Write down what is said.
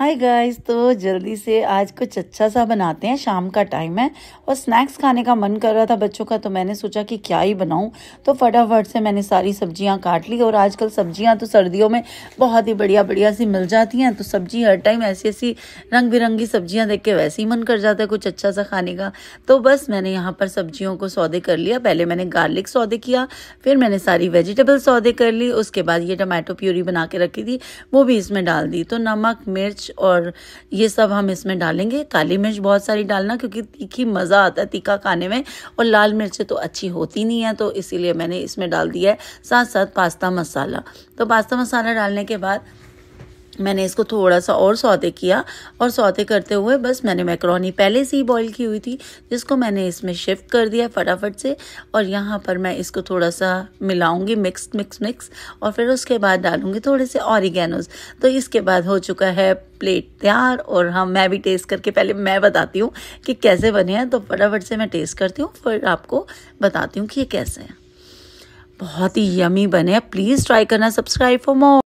hi guys तो जल्दी से आज कुछ अच्छा सा बनाते हैं शाम का टाइम है और स्नैक्स खाने का मन कर रहा था बच्चों का तो मैंने सोचा कि क्या ही बनाऊं तो फटाफट से मैंने सारी सब्जियां काट ली और आजकल सब्जियां तो सर्दियों में बहुत ही बढ़िया बढ़िया सी मिल जाती हैं तो सब्जी हर टाइम ऐसी ऐसी रंग बिरंगी सब्जियाँ देख के वैसे ही मन कर जाता है कुछ अच्छा सा खाने का तो बस मैंने यहाँ पर सब्जियों को सौदे कर लिया पहले मैंने गार्लिक सौदे किया फिर मैंने सारी वेजिटेबल सौदे कर ली उसके बाद ये टमाटो प्यूरी बना के रखी थी वो भी इसमें डाल दी तो नमक मिर्च और ये सब हम इसमें डालेंगे काली मिर्च बहुत सारी डालना क्योंकि तीखी मज़ा आता है तीखा खाने में और लाल मिर्चें तो अच्छी होती नहीं है तो इसीलिए मैंने इसमें डाल दिया है साथ साथ पास्ता मसाला तो पास्ता मसाला डालने के बाद मैंने इसको थोड़ा सा और सौते किया और सौते करते हुए बस मैंने मैक्रोनी पहले से ही बॉईल की हुई थी जिसको मैंने इसमें शिफ्ट कर दिया फटाफट से और यहाँ पर मैं इसको थोड़ा सा मिलाऊंगी मिक्स मिक्स मिक्स और फिर उसके बाद डालूंगी थोड़े से ऑरिगेनोज तो इसके बाद हो चुका है प्लेट तैयार और हाँ मैं भी टेस्ट करके पहले मैं बताती हूँ कि कैसे बने हैं तो फटाफट से मैं टेस्ट करती हूँ फिर आपको बताती हूँ कि ये कैसे हैं बहुत ही यमी बने हैं प्लीज़ ट्राई करना सब्सक्राइब फॉर मोर